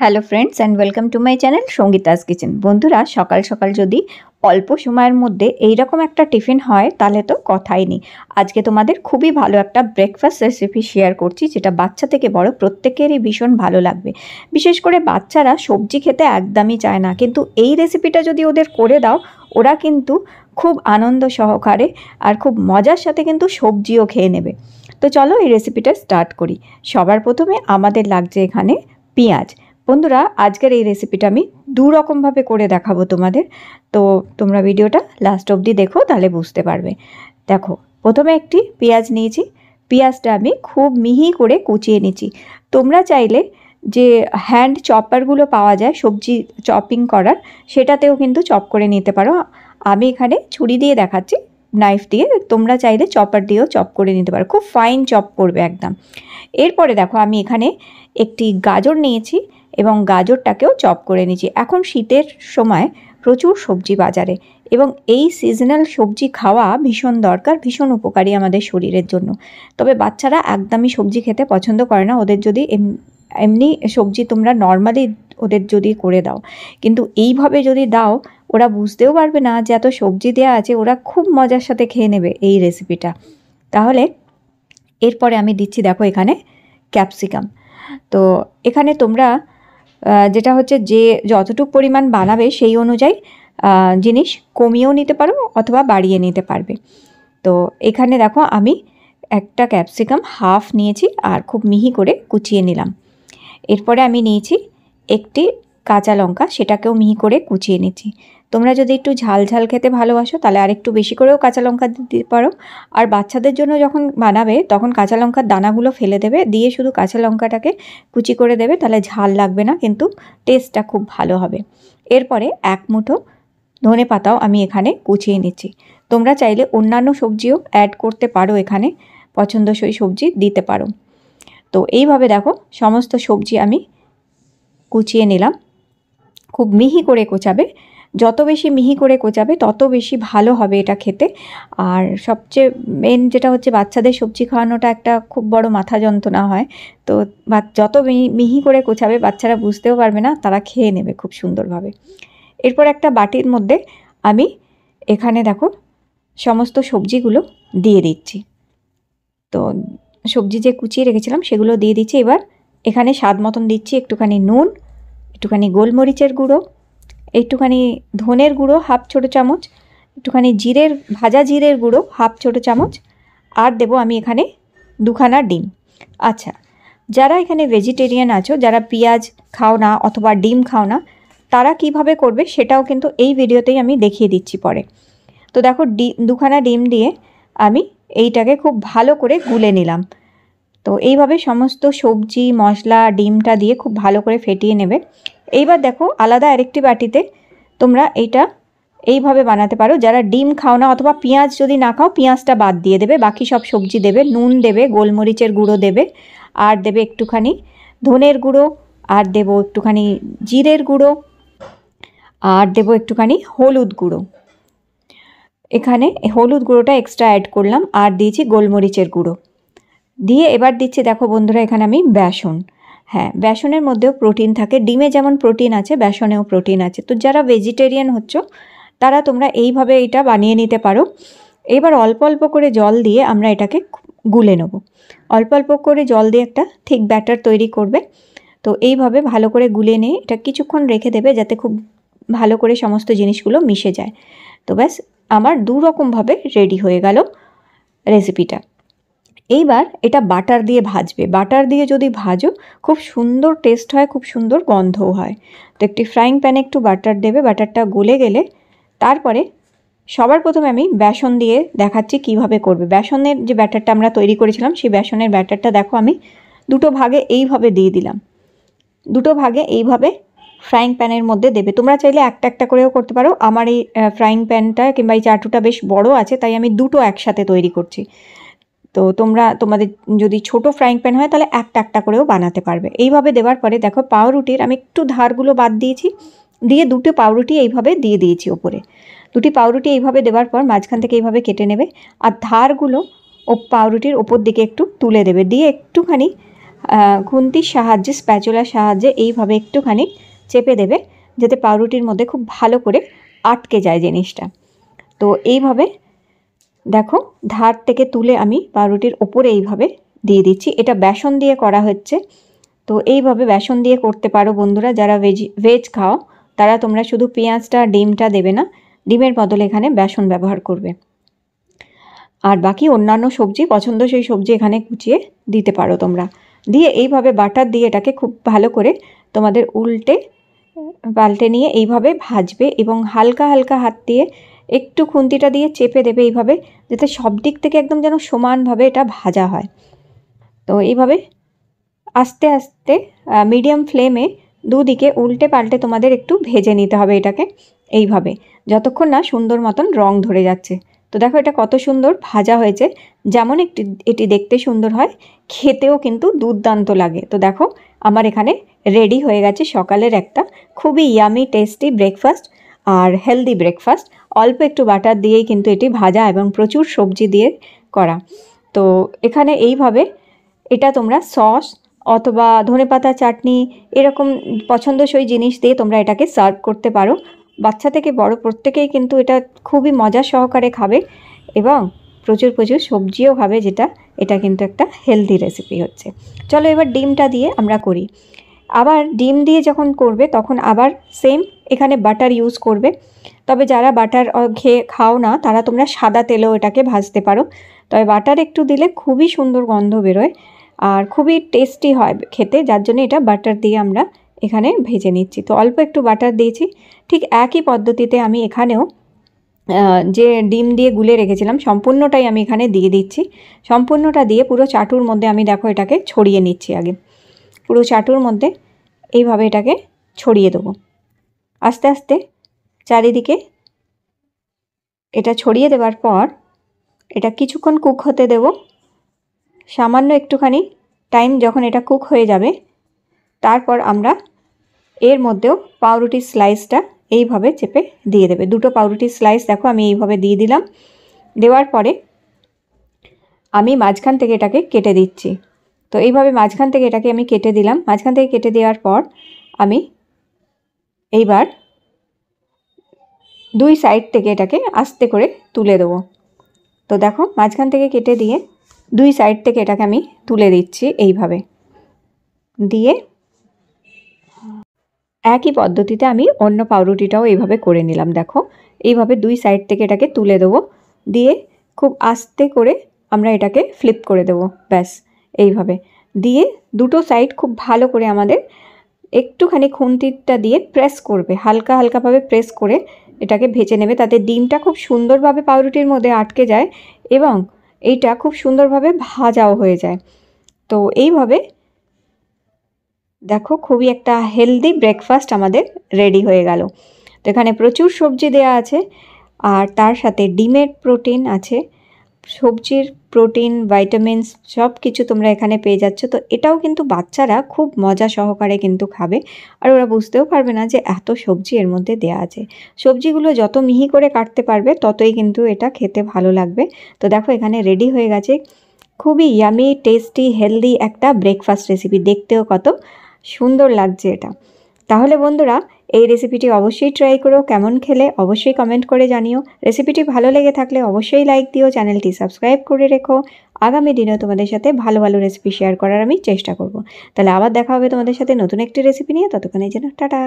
hello friends and welcome to my channel Sangeeta's kitchen বন্ধুরা সকাল সকাল যদি অল্প সময়ের মধ্যে এইরকম একটা টিফিন হয় তাহলে তো কথাই নেই আজকে তোমাদের খুবই ভালো একটা ব্রেকফাস্ট রেসিপি শেয়ার করছি যেটা বাচ্চা থেকে বড় প্রত্যেকেরই ভীষণ ভালো লাগবে বিশেষ করে বাচ্চারা সবজি খেতে একদমই চায় না কিন্তু এই রেসিপিটা যদি ওদের করে দাও ওরা কিন্তু খুব আনন্দ সহকারে আর খুব মজার সাথে কিন্তু সবজিও খেয়ে নেবে তো চলো এই রেসিপিটা স্টার্ট করি সবার প্রথমে আমাদের লাগছে এখানে পেঁয়াজ বন্ধুরা আজকের এই রেসিপিটা আমি দু রকমভাবে করে দেখাবো তোমাদের তো তোমরা ভিডিওটা লাস্ট অবধি দেখো তাহলে বুঝতে পারবে দেখো প্রথমে একটি পেঁয়াজ নিয়েছি পেঁয়াজটা আমি খুব মিহি করে কুচিয়ে নিয়েছি তোমরা চাইলে যে হ্যান্ড চপারগুলো পাওয়া যায় সবজি চপিং করার সেটাতেও কিন্তু চপ করে নিতে পারো আমি এখানে ছুরি দিয়ে দেখাচ্ছি নাইফ দিয়ে তোমরা চাইলে চপার দিয়েও চপ করে নিতে পারো খুব ফাইন চপ করবে একদম এরপরে দেখো আমি এখানে একটি গাজর নিয়েছি এবং গাজরটাকেও চপ করে নিচ্ছি এখন শীতের সময় প্রচুর সবজি বাজারে এবং এই সিজনাল সবজি খাওয়া ভীষণ দরকার ভীষণ উপকারী আমাদের শরীরের জন্য তবে বাচ্চারা একদমই সবজি খেতে পছন্দ করে না ওদের যদি এমনি সবজি তোমরা নর্মালি ওদের যদি করে দাও কিন্তু এইভাবে যদি দাও ওরা বুঝতেও পারবে না যে এত সবজি দেওয়া আছে ওরা খুব মজার সাথে খেয়ে নেবে এই রেসিপিটা তাহলে এরপরে আমি দিচ্ছি দেখো এখানে ক্যাপসিকাম তো এখানে তোমরা যেটা হচ্ছে যে যতটুক পরিমাণ বানাবে সেই অনুযায়ী জিনিস কমিয়েও নিতে পারো অথবা বাড়িয়ে নিতে পারবে তো এখানে দেখো আমি একটা ক্যাপসিকাম হাফ নিয়েছি আর খুব মিহি করে কুচিয়ে নিলাম এরপরে আমি নিয়েছি একটি কাঁচা লঙ্কা সেটাকেও মিহি করে কুচিয়ে নিচ্ছি তোমরা যদি একটু ঝাল ঝাল খেতে ভালোবাসো তাহলে আর একটু বেশি করেও কাঁচা লঙ্কা দিতে পারো আর বাচ্চাদের জন্য যখন বানাবে তখন কাঁচা লঙ্কার দানাগুলো ফেলে দেবে দিয়ে শুধু কাঁচা লঙ্কাটাকে কুচি করে দেবে তাহলে ঝাল লাগবে না কিন্তু টেস্টটা খুব ভালো হবে এরপরে এক মুঠো ধনে পাতাও আমি এখানে কুচিয়ে নিচ্ছি তোমরা চাইলে অন্যান্য সবজিও অ্যাড করতে পারো এখানে পছন্দসই সবজি দিতে পারো তো এইভাবে দেখো সমস্ত সবজি আমি কুচিয়ে নিলাম খুব মিহি করে কোচাবে যত বেশি মিহি করে কোচাবে তত বেশি ভালো হবে এটা খেতে আর সবচেয়ে মেন যেটা হচ্ছে বাচ্চাদের সবজি খাওয়ানোটা একটা খুব বড় মাথা যন্ত্রণা হয় তো যত মিহি করে কোচাবে বাচ্চারা বুঝতেও পারবে না তারা খেয়ে নেবে খুব সুন্দরভাবে এরপর একটা বাটির মধ্যে আমি এখানে দেখো সমস্ত সবজিগুলো দিয়ে দিচ্ছি তো সবজি যে কুচিয়ে রেখেছিলাম সেগুলো দিয়ে দিচ্ছি এবার এখানে স্বাদ মতন দিচ্ছি একটুখানি নুন একটুখানি গোলমরিচের গুঁড়ো একটুখানি ধনের গুঁড়ো হাফ ছোটো চামচ একটুখানি জিরের ভাজা জিরের গুঁড়ো হাফ ছোটো চামচ আর দেব আমি এখানে দুখানা ডিম আচ্ছা যারা এখানে ভেজিটেরিয়ান আছো যারা পেঁয়াজ খাও না অথবা ডিম খাও না তারা কিভাবে করবে সেটাও কিন্তু এই ভিডিওতেই আমি দেখিয়ে দিচ্ছি পরে তো দেখো ডি দুখানা ডিম দিয়ে আমি এইটাকে খুব ভালো করে গুলে নিলাম তো এইভাবে সমস্ত সবজি মশলা ডিমটা দিয়ে খুব ভালো করে ফেটিয়ে নেবে এইবার দেখো আলাদা আরেকটি বাটিতে তোমরা এইটা এইভাবে বানাতে পারো যারা ডিম খাও না অথবা পেঁয়াজ যদি না খাও পেঁয়াজটা বাদ দিয়ে দেবে বাকি সব সবজি দেবে নুন দেবে গোলমরিচের গুঁড়ো দেবে আর দেবে একটুখানি ধনের গুঁড়ো আর দেব একটুখানি জিরের গুঁড়ো আর দেব একটুখানি হলুদ গুঁড়ো এখানে হলুদ গুঁড়োটা এক্সট্রা অ্যাড করলাম আর দিয়েছি গোলমরিচের গুঁড়ো দিয়ে এবার দিচ্ছি দেখো বন্ধুরা এখানে আমি বেসন হ্যাঁ বেসনের মধ্যেও প্রোটিন থাকে ডিমে যেমন প্রোটিন আছে বেসনেও প্রোটিন আছে তো যারা ভেজিটেরিয়ান হচ্ছ তারা তোমরা এইভাবে এটা বানিয়ে নিতে পারো এবার অল্প অল্প করে জল দিয়ে আমরা এটাকে গুলে নেব অল্প অল্প করে জল দিয়ে একটা ঠিক ব্যাটার তৈরি করবে তো এইভাবে ভালো করে গুলে নিয়ে এটা কিছুক্ষণ রেখে দেবে যাতে খুব ভালো করে সমস্ত জিনিসগুলো মিশে যায় তো ব্যাস আমার দু রকমভাবে রেডি হয়ে গেল রেসিপিটা এইবার এটা বাটার দিয়ে ভাজবে বাটার দিয়ে যদি ভাজো খুব সুন্দর টেস্ট হয় খুব সুন্দর গন্ধও হয় তো একটি ফ্রাইং প্যানে একটু বাটার দেবে বাটারটা গলে গেলে তারপরে সবার প্রথমে আমি বেসন দিয়ে দেখাচ্ছি কিভাবে করবে বেসনের যে ব্যাটারটা আমরা তৈরি করেছিলাম সেই বেসনের ব্যাটারটা দেখো আমি দুটো ভাগে এইভাবে দিয়ে দিলাম দুটো ভাগে এইভাবে ফ্রাইং প্যানের মধ্যে দেবে তোমরা চাইলে একটা একটা করেও করতে পারো আমার এই ফ্রাইং প্যানটা কিংবা এই চাটুটা বেশ বড় আছে তাই আমি দুটো একসাথে তৈরি করছি তো তোমরা তোমাদের যদি ছোট ফ্রাইং প্যান হয় তাহলে একটা একটা করেও বানাতে পারবে এইভাবে দেওয়ার পরে দেখো পাউরুটির আমি একটু ধারগুলো বাদ দিয়েছি দিয়ে দুটো পাউরুটি এইভাবে দিয়ে দিয়েছি ওপরে দুটি পাউরুটি এইভাবে দেওয়ার পর মাঝখান থেকে এইভাবে কেটে নেবে আর ধারগুলো ও পাউরুটির ওপর দিকে একটু তুলে দেবে দিয়ে একটুখানি খুন্তির সাহায্যে স্প্যাচুলার সাহায্যে এইভাবে একটুখানি চেপে দেবে যাতে পাউরুটির মধ্যে খুব ভালো করে আটকে যায় জিনিসটা তো এইভাবে দেখো ধার থেকে তুলে আমি পাউরুটির ওপরে এইভাবে দিয়ে দিচ্ছি এটা বেসন দিয়ে করা হচ্ছে তো এইভাবে বেসন দিয়ে করতে পারো বন্ধুরা যারা ভেজ ভেজ খাও তারা তোমরা শুধু পেঁয়াজটা ডিমটা দেবে না ডিমের বদলে এখানে বেসন ব্যবহার করবে আর বাকি অন্যান্য সবজি পছন্দ সেই সবজি এখানে কুচিয়ে দিতে পারো তোমরা দিয়ে এইভাবে বাটার দিয়ে এটাকে খুব ভালো করে তোমাদের উল্টে পাল্টে নিয়ে এইভাবে ভাজবে এবং হালকা হালকা হাত দিয়ে একটু খুন্তিটা দিয়ে চেপে দেবে এইভাবে যাতে সব দিক থেকে একদম যেন সমানভাবে এটা ভাজা হয় তো এইভাবে আস্তে আস্তে মিডিয়াম ফ্লেমে দুদিকে উল্টে পাল্টে তোমাদের একটু ভেজে নিতে হবে এটাকে এইভাবে যতক্ষণ না সুন্দর মতন রং ধরে যাচ্ছে তো দেখো এটা কত সুন্দর ভাজা হয়েছে যেমন একটি এটি দেখতে সুন্দর হয় খেতেও কিন্তু দুর্দান্ত লাগে তো দেখো আমার এখানে রেডি হয়ে গেছে সকালের একটা খুবই ইয়ামি টেস্টি ব্রেকফাস্ট আর হেলদি ব্রেকফাস্ট অল্প একটু বাটার দিয়েই কিন্তু এটি ভাজা এবং প্রচুর সবজি দিয়ে করা তো এখানে এইভাবে এটা তোমরা সস অথবা ধনেপাতা চাটনি এরকম পছন্দসই জিনিস দিয়ে তোমরা এটাকে সার্ভ করতে পারো বাচ্চা থেকে বড় প্রত্যেকেই কিন্তু এটা খুবই মজা সহকারে খাবে এবং প্রচুর প্রচুর সবজিও খাবে যেটা এটা কিন্তু একটা হেলদি রেসিপি হচ্ছে চলো এবার ডিমটা দিয়ে আমরা করি আবার ডিম দিয়ে যখন করবে তখন আবার সেম এখানে বাটার ইউজ করবে তবে যারা বাটার খেয়ে খাও না তারা তোমরা সাদা তেলেও এটাকে ভাজতে পারো তবে বাটার একটু দিলে খুবই সুন্দর গন্ধ বেরোয় আর খুবই টেস্টি হয় খেতে যার জন্য এটা বাটার দিয়ে আমরা এখানে ভেজে নিচ্ছি তো অল্প একটু বাটার দিয়েছি ঠিক একই পদ্ধতিতে আমি এখানেও যে ডিম দিয়ে গুলে রেখেছিলাম সম্পূর্ণটাই আমি এখানে দিয়ে দিচ্ছি সম্পূর্ণটা দিয়ে পুরো চাটুর মধ্যে আমি দেখো এটাকে ছড়িয়ে নিচ্ছি আগে পুরো চাটুর মধ্যে এইভাবে এটাকে ছড়িয়ে দেবো আস্তে আস্তে চারিদিকে এটা ছড়িয়ে দেওয়ার পর এটা কিছুক্ষণ কুক হতে দেব সামান্য একটুখানি টাইম যখন এটা কুক হয়ে যাবে তারপর আমরা এর মধ্যেও পাউরুটির স্লাইসটা এইভাবে চেপে দিয়ে দেবে দুটো পাউরুটির স্লাইস দেখো আমি এইভাবে দিয়ে দিলাম দেওয়ার পরে আমি মাঝখান থেকে এটাকে কেটে দিচ্ছি তো এইভাবে মাঝখান থেকে এটাকে আমি কেটে দিলাম মাঝখান থেকে কেটে দেওয়ার পর আমি এইবার দুই সাইড থেকে এটাকে আস্তে করে তুলে দেবো তো দেখো মাঝখান থেকে কেটে দিয়ে দুই সাইড থেকে এটাকে আমি তুলে দিচ্ছি এইভাবে দিয়ে একই পদ্ধতিতে আমি অন্য পাউরুটিটাও এইভাবে করে নিলাম দেখো এইভাবে দুই সাইড থেকে এটাকে তুলে দেবো দিয়ে খুব আস্তে করে আমরা এটাকে ফ্লিপ করে দেবো ব্যাস এইভাবে দিয়ে দুটো সাইড খুব ভালো করে আমাদের একটুখানি খুন্তিটা দিয়ে প্রেস করবে হালকা হালকাভাবে প্রেস করে এটাকে ভেজে নেবে তাতে ডিমটা খুব সুন্দরভাবে পাউরুটির মধ্যে আটকে যায় এবং এইটা খুব সুন্দরভাবে ভাজাও হয়ে যায় তো এইভাবে দেখো খুবই একটা হেলদি ব্রেকফাস্ট আমাদের রেডি হয়ে গেল তো এখানে প্রচুর সবজি দেয়া আছে আর তার সাথে ডিমের প্রোটিন আছে সবজির প্রোটিন ভাইটামিনস সব কিছু তোমরা এখানে পেয়ে যাচ্ছ তো এটাও কিন্তু বাচ্চারা খুব মজা সহকারে কিন্তু খাবে আর ওরা বুঝতেও পারবে না যে এত সবজি এর মধ্যে দেয়া আছে সবজিগুলো যত মিহি করে কাটতে পারবে ততই কিন্তু এটা খেতে ভালো লাগবে তো দেখো এখানে রেডি হয়ে গেছে খুবই ইয়ামি টেস্টি হেলদি একটা ব্রেকফাস্ট রেসিপি দেখতেও কত সুন্দর লাগছে এটা তাহলে বন্ধুরা এই রেসিপিটি অবশ্যই ট্রাই করো কেমন খেলে অবশ্যই কমেন্ট করে জানিও রেসিপিটি ভালো লেগে থাকলে অবশ্যই লাইক দিও চ্যানেলটি সাবস্ক্রাইব করে রেখো আগামী দিনেও তোমাদের সাথে ভালো ভালো রেসিপি শেয়ার করার আমি চেষ্টা করব তাহলে আবার দেখা হবে তোমাদের সাথে নতুন একটি রেসিপি নিয়ে ততক্ষণের জন্য টাটা